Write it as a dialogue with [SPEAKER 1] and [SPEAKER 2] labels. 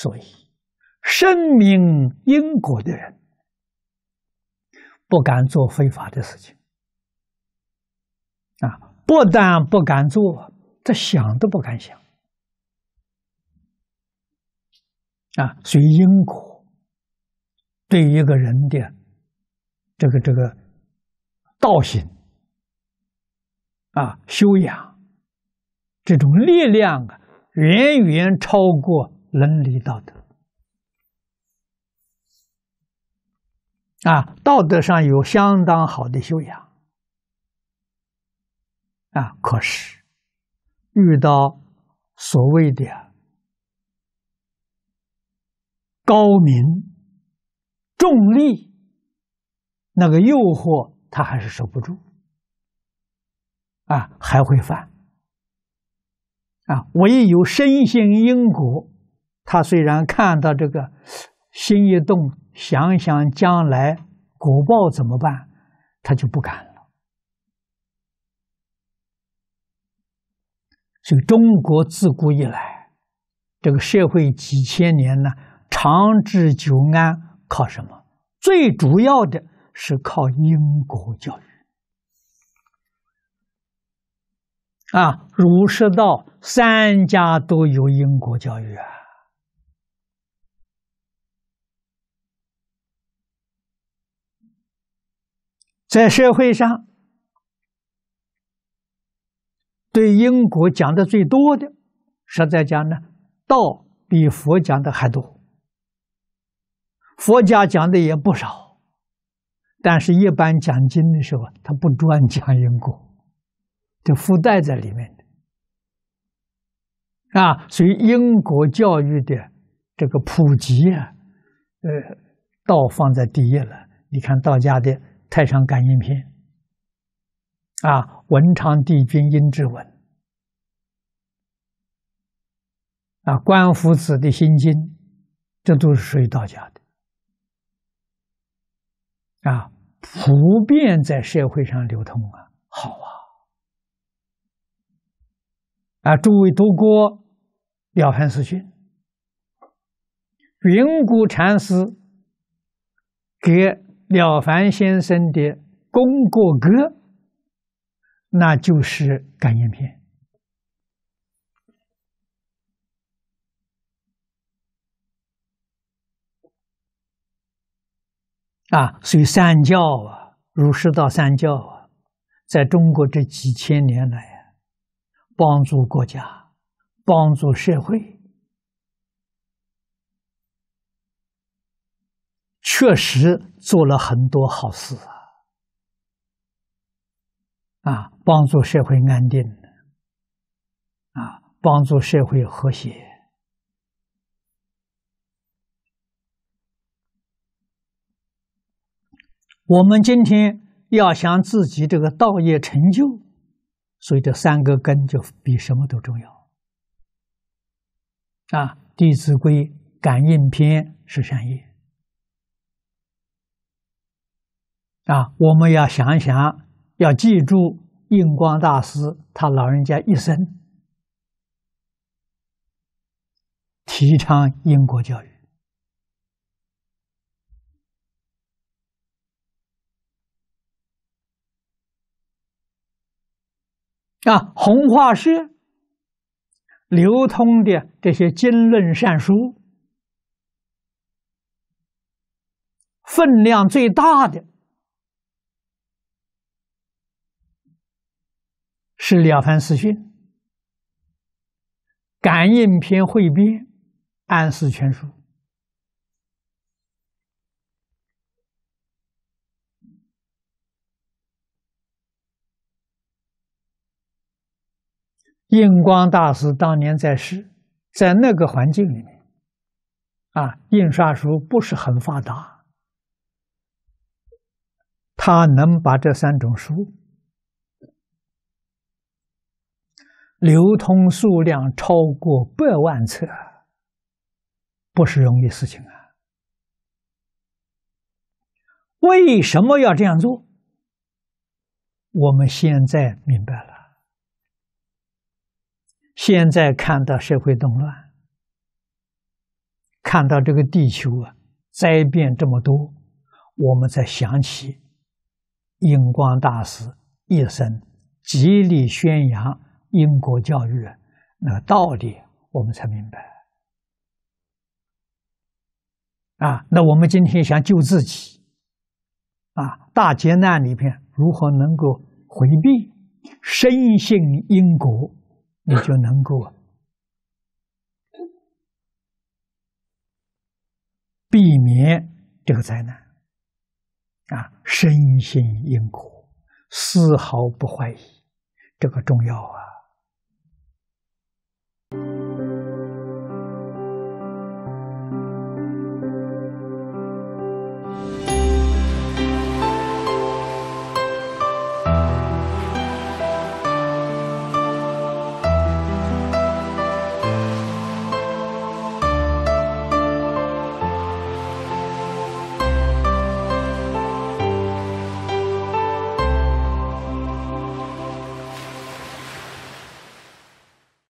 [SPEAKER 1] 所以，深明因果的人，不敢做非法的事情。啊，不但不敢做，这想都不敢想。啊，所以因果对一个人的这个这个道行啊、修养这种力量啊，远远超过。伦理道德啊，道德上有相当好的修养啊，可是遇到所谓的高明重利那个诱惑，他还是守不住啊，还会犯啊，唯有深信因果。他虽然看到这个，心一动，想想将来果报怎么办，他就不敢了。所以中国自古以来，这个社会几千年呢，长治久安靠什么？最主要的是靠因果教育啊！儒释道三家都有因果教育啊！在社会上，对因果讲的最多的，实在讲呢，道比佛讲的还多。佛家讲的也不少，但是一般讲经的时候，他不专讲因果，就附带在里面的。啊，所以因果教育的这个普及啊，呃，道放在第一了。你看道家的。太上感应篇，啊，文昌帝君阴之文，啊，观夫子的心经，这都是属于道家的，啊，普遍在社会上流通啊，好啊，啊，诸位读过了凡四训，云谷禅师给。了凡先生的功过歌，那就是感应片啊！所以三教啊，儒释道三教，啊，在中国这几千年来，帮助国家，帮助社会。确实做了很多好事啊！啊，帮助社会安定，啊，帮助社会和谐。我们今天要想自己这个道业成就，所以这三个根就比什么都重要。啊，《弟子规》感应篇是善业。啊，我们要想一想，要记住印光大师他老人家一生提倡因果教育。啊，红化师流通的这些经论善书，分量最大的。是《了凡四训》、《感应篇汇编》、《安世全书》。印光大师当年在世，在那个环境里面，啊，印刷书不是很发达，他能把这三种书。流通数量超过百万册，不是容易事情啊！为什么要这样做？我们现在明白了。现在看到社会动乱，看到这个地球啊灾变这么多，我们才想起，印光大师一生极力宣扬。因果教育那个道理，我们才明白啊。那我们今天想救自己啊，大劫难里边如何能够回避？深信因果，你就能够避免这个灾难啊。深信因果，丝毫不怀疑，这个重要啊。